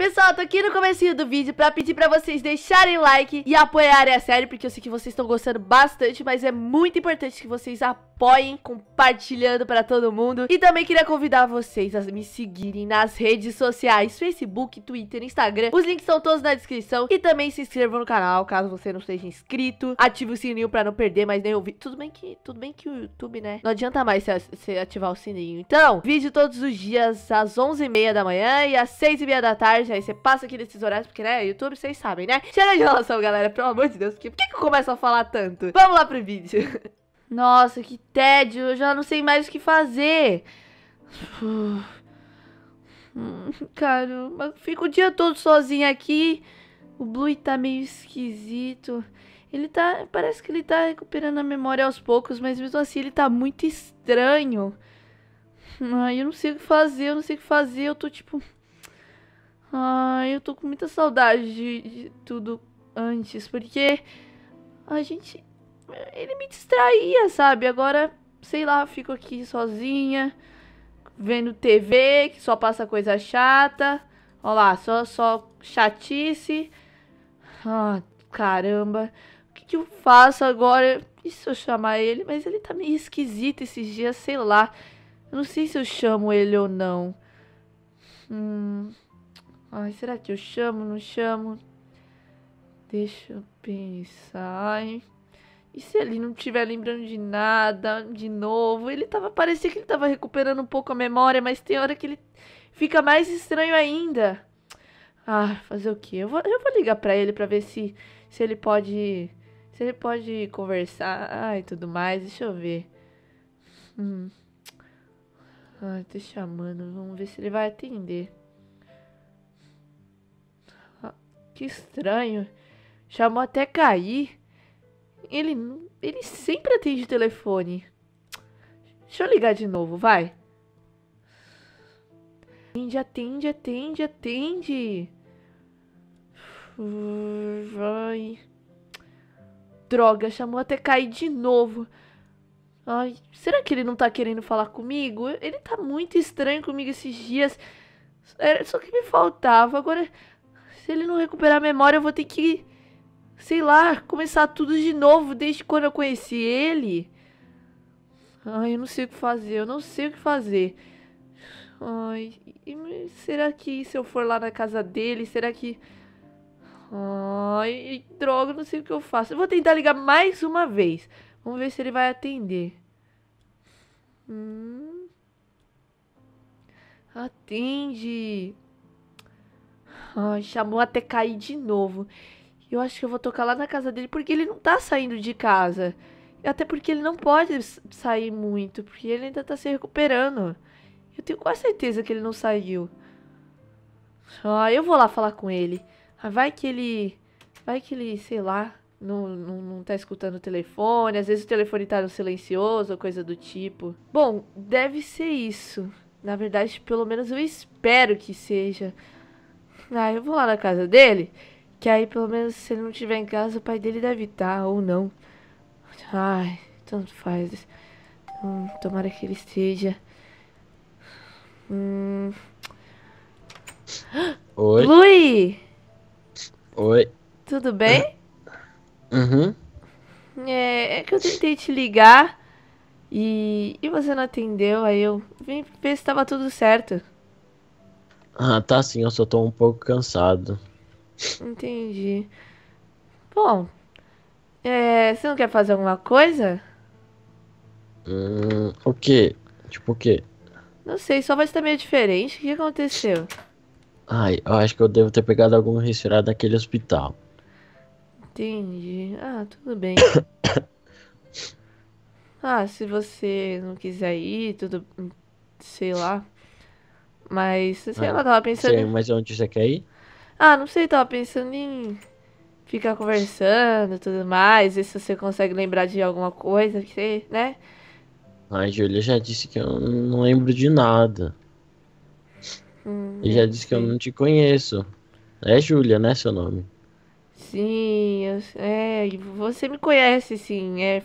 Pessoal, tô aqui no começo do vídeo pra pedir pra vocês deixarem like e apoiarem a série, porque eu sei que vocês estão gostando bastante, mas é muito importante que vocês apoiem apoiem compartilhando para todo mundo. E também queria convidar vocês a me seguirem nas redes sociais, Facebook, Twitter, Instagram. Os links estão todos na descrição. E também se inscrevam no canal, caso você não seja inscrito. Ative o sininho para não perder mais nenhum vídeo. Tudo bem que, tudo bem que o YouTube, né? Não adianta mais você ativar o sininho. Então, vídeo todos os dias às 11h30 da manhã e às 6h30 da tarde. Aí você passa aqui nesses horários, porque, né, YouTube, vocês sabem, né? Chega de relação, galera, pelo amor de Deus. por que, que eu começo a falar tanto? Vamos lá pro vídeo. Nossa, que tédio. Eu já não sei mais o que fazer. Caramba, fico o dia todo sozinho aqui. O Blue tá meio esquisito. Ele tá. Parece que ele tá recuperando a memória aos poucos, mas mesmo assim ele tá muito estranho. Ai, eu não sei o que fazer, eu não sei o que fazer. Eu tô tipo. Ai, eu tô com muita saudade de, de tudo antes, porque a gente ele me distraía, sabe? Agora, sei lá, fico aqui sozinha, vendo TV, que só passa coisa chata. Olha lá, só, só chatice. Ah, caramba. O que, que eu faço agora? E se eu chamar ele? Mas ele tá meio esquisito esses dias, sei lá. Eu não sei se eu chamo ele ou não. Hum. Ai, será que eu chamo? Não chamo? Deixa eu pensar. E se ele não estiver lembrando de nada de novo? Ele tava. Parecia que ele tava recuperando um pouco a memória, mas tem hora que ele fica mais estranho ainda. Ah, fazer o quê? Eu vou, eu vou ligar para ele para ver se, se ele pode. Se ele pode conversar ah, e tudo mais. Deixa eu ver. Hum. Ai, tô chamando. Vamos ver se ele vai atender. Ah, que estranho. Chamou até cair. Ele, ele sempre atende o telefone. Deixa eu ligar de novo, vai. Atende, atende, atende, atende. Vai. Droga, chamou até cair de novo. Ai, será que ele não tá querendo falar comigo? Ele tá muito estranho comigo esses dias. Era é, só que me faltava. Agora, se ele não recuperar a memória, eu vou ter que sei lá, começar tudo de novo desde quando eu conheci ele. Ai, eu não sei o que fazer, eu não sei o que fazer. Ai, será que se eu for lá na casa dele, será que. Ai, droga, não sei o que eu faço. Eu vou tentar ligar mais uma vez. Vamos ver se ele vai atender. Hum. Atende. Ai, chamou até cair de novo eu acho que eu vou tocar lá na casa dele, porque ele não tá saindo de casa. Até porque ele não pode sair muito, porque ele ainda tá se recuperando. Eu tenho quase certeza que ele não saiu. Ah, eu vou lá falar com ele. Ah, vai que ele. Vai que ele, sei lá, não, não, não tá escutando o telefone. Às vezes o telefone tá no silencioso, coisa do tipo. Bom, deve ser isso. Na verdade, pelo menos eu espero que seja. Ah, eu vou lá na casa dele que aí, pelo menos, se ele não estiver em casa, o pai dele deve estar, tá, ou não. Ai, tanto faz. Hum, tomara que ele esteja. Hum. Oi. Lui! Oi. Tudo bem? Uhum. É, é que eu tentei te ligar e, e você não atendeu, aí eu vim ver se tava tudo certo. Ah, tá sim, eu só tô um pouco cansado. Entendi. Bom, é, você não quer fazer alguma coisa? Hum, o quê? Tipo o quê? Não sei, só vai estar meio diferente. O que aconteceu? Ai, eu acho que eu devo ter pegado algum resfriado naquele hospital. Entendi. Ah, tudo bem. ah, se você não quiser ir, tudo. sei lá. Mas, sei ah, lá, tava pensando. Sei, mas onde você quer ir? Ah, não sei, tava pensando em ficar conversando e tudo mais. ver se você consegue lembrar de alguma coisa, que né? Ai, Júlia já disse que eu não lembro de nada. Hum, e já é disse que eu não te conheço. É Júlia, né, seu nome? Sim, eu, é, você me conhece, sim. É,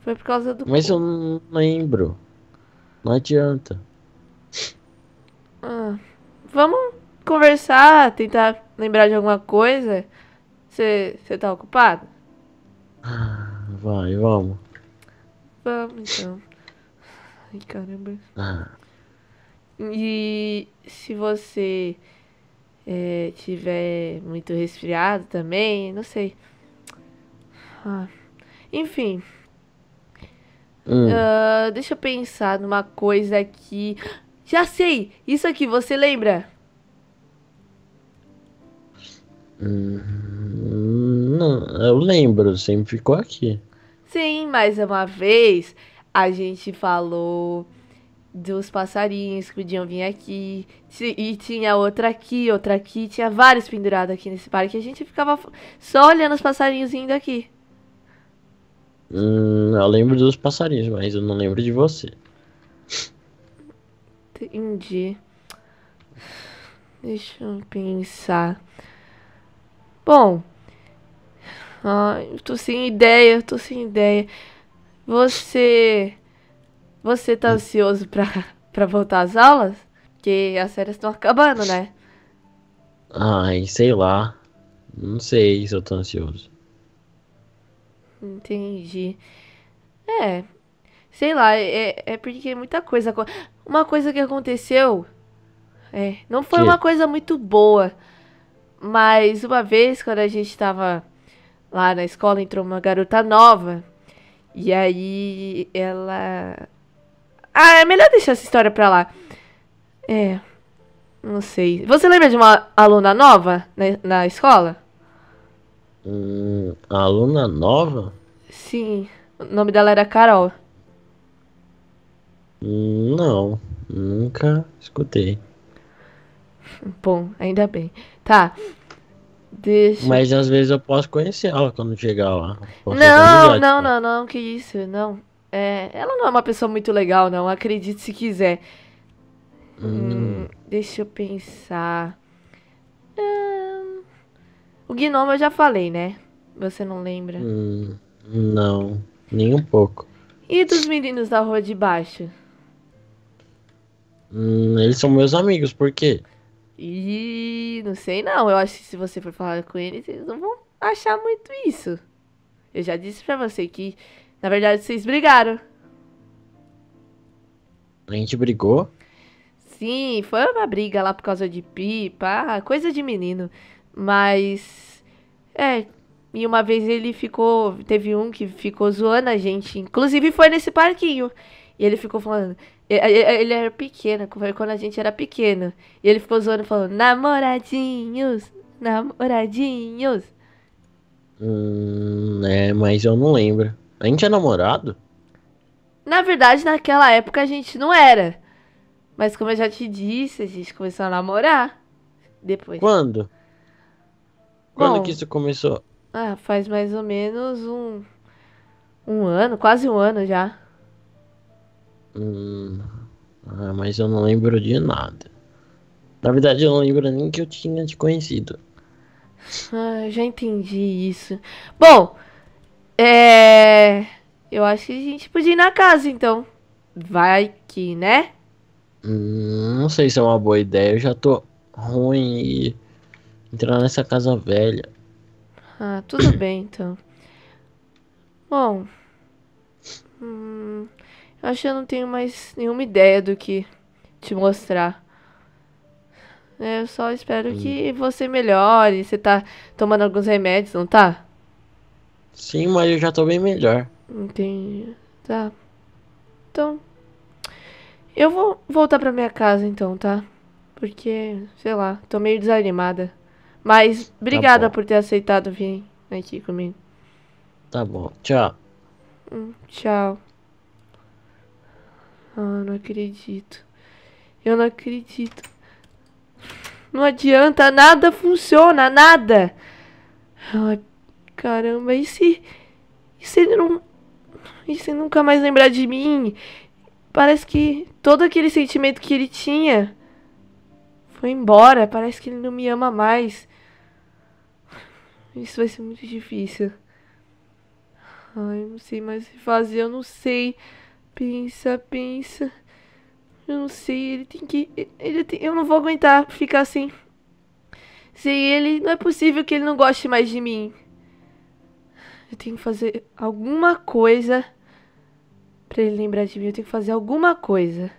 foi por causa do. Mas eu não lembro. Não adianta. Ah, vamos conversar, tentar lembrar de alguma coisa. Você tá ocupado? Ah, vai, vamos. Vamos então. Ai, caramba. Ah. E se você é, tiver muito resfriado também, não sei. Ah. Enfim. Hum. Uh, deixa eu pensar numa coisa aqui. Já sei! Isso aqui, você lembra? Hum, não, eu lembro, sempre ficou aqui. Sim, mais uma vez a gente falou dos passarinhos que podiam vir aqui. E tinha outra aqui, outra aqui. Tinha vários pendurados aqui nesse parque. A gente ficava só olhando os passarinhos indo aqui. Hum, eu lembro dos passarinhos, mas eu não lembro de você. Entendi. Deixa eu pensar. Bom, eu tô sem ideia, tô sem ideia. Você. Você tá ansioso pra, pra voltar às aulas? Porque as séries estão acabando, né? Ai, sei lá. Não sei se eu tô ansioso. Entendi. É. Sei lá, é, é, é porque muita coisa. Uma coisa que aconteceu. É, não foi que? uma coisa muito boa. Mas uma vez, quando a gente tava lá na escola, entrou uma garota nova. E aí ela. Ah, é melhor deixar essa história pra lá. É. Não sei. Você lembra de uma aluna nova na, né, na escola? Hum, aluna nova? Sim. O nome dela era Carol. Não, nunca escutei. Bom, ainda bem. Tá. Deixa. Mas às vezes eu posso conhecer ela quando chegar lá. Não, não, tipo. não, não, que isso, não. É, ela não é uma pessoa muito legal, não. Acredite se quiser. Hum. Hum, deixa eu pensar. Hum, o gnomo eu já falei, né? Você não lembra? Hum, não, nem um pouco. E dos meninos da rua de baixo? Hum, eles são meus amigos, por quê? E não sei não, eu acho que se você for falar com eles, eles não vão achar muito isso. Eu já disse pra você que, na verdade, vocês brigaram. A gente brigou? Sim, foi uma briga lá por causa de pipa, ah, coisa de menino. Mas. É. E uma vez ele ficou. Teve um que ficou zoando a gente. Inclusive foi nesse parquinho. E ele ficou falando: ele era pequeno, quando a gente era pequeno. E ele ficou zoando, falando, namoradinhos, namoradinhos. Hum, é, mas eu não lembro. A gente é namorado? Na verdade, naquela época a gente não era. Mas como eu já te disse, a gente começou a namorar. Depois. Quando? Quando Bom, que isso começou? Ah, faz mais ou menos um. Um ano, quase um ano já. Hum, ah, mas eu não lembro de nada. Na verdade, eu não lembro nem que eu tinha te conhecido. Ah, já entendi isso. Bom, é. Eu acho que a gente podia ir na casa, então. Vai que, né? Hum, não sei se é uma boa ideia. Eu já tô ruim e entrar nessa casa velha. Ah, tudo bem, então. Bom, Acho que eu não tenho mais nenhuma ideia do que te mostrar. É, eu só espero hum. que você melhore. Você tá tomando alguns remédios, não tá? Sim, mas eu já tô bem melhor. Entendi. Tá. Então. Eu vou voltar pra minha casa então, tá? Porque, sei lá, tô meio desanimada. Mas tá obrigada tá por ter aceitado vir aqui comigo. Tá bom, tchau. Hum, tchau. Ah, não acredito. Eu não acredito. Não adianta, nada funciona, nada. Ai, caramba, e se... E se ele não... E se nunca mais lembrar de mim? Parece que todo aquele sentimento que ele tinha foi embora. Parece que ele não me ama mais. Isso vai ser muito difícil. Ai, não sei mais o que fazer, eu não sei. Pensa, pensa. Eu não sei, ele tem que. Ele tem, eu não vou aguentar ficar assim. Sem ele, não é possível que ele não goste mais de mim. Eu tenho que fazer alguma coisa pra ele lembrar de mim. Eu tenho que fazer alguma coisa.